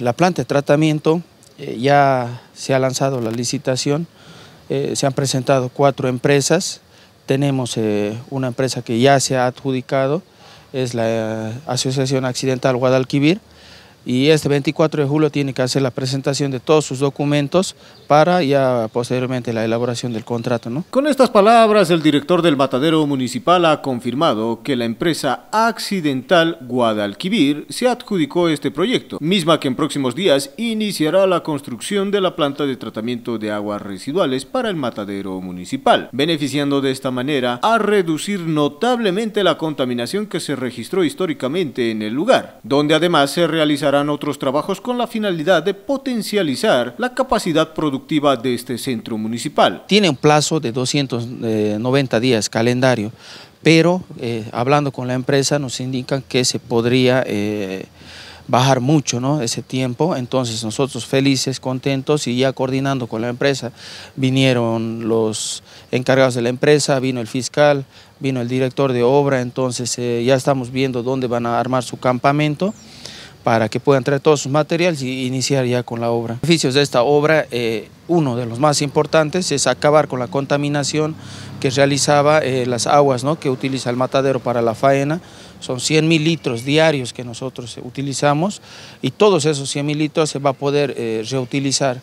la planta de tratamiento, eh, ya se ha lanzado la licitación, eh, se han presentado cuatro empresas, tenemos eh, una empresa que ya se ha adjudicado, es la Asociación Accidental Guadalquivir, y este 24 de julio tiene que hacer la presentación de todos sus documentos para ya posteriormente la elaboración del contrato. ¿no? Con estas palabras, el director del Matadero Municipal ha confirmado que la empresa accidental Guadalquivir se adjudicó este proyecto, misma que en próximos días iniciará la construcción de la planta de tratamiento de aguas residuales para el Matadero Municipal, beneficiando de esta manera a reducir notablemente la contaminación que se registró históricamente en el lugar, donde además se realizará ...harán otros trabajos con la finalidad de potencializar la capacidad productiva de este centro municipal. Tiene un plazo de 290 eh, días calendario, pero eh, hablando con la empresa nos indican que se podría... Eh, bajar mucho ese tiempo, entonces nosotros felices, contentos y ya coordinando con la empresa, vinieron los encargados de la empresa, vino el fiscal, vino el director de obra, entonces ya estamos viendo dónde van a armar su campamento para que puedan traer todos sus materiales y iniciar ya con la obra. Los beneficios de esta obra, eh, uno de los más importantes es acabar con la contaminación que realizaba eh, las aguas ¿no? que utiliza el matadero para la faena. Son 100 mil litros diarios que nosotros utilizamos y todos esos 100 mil litros se va a poder eh, reutilizar.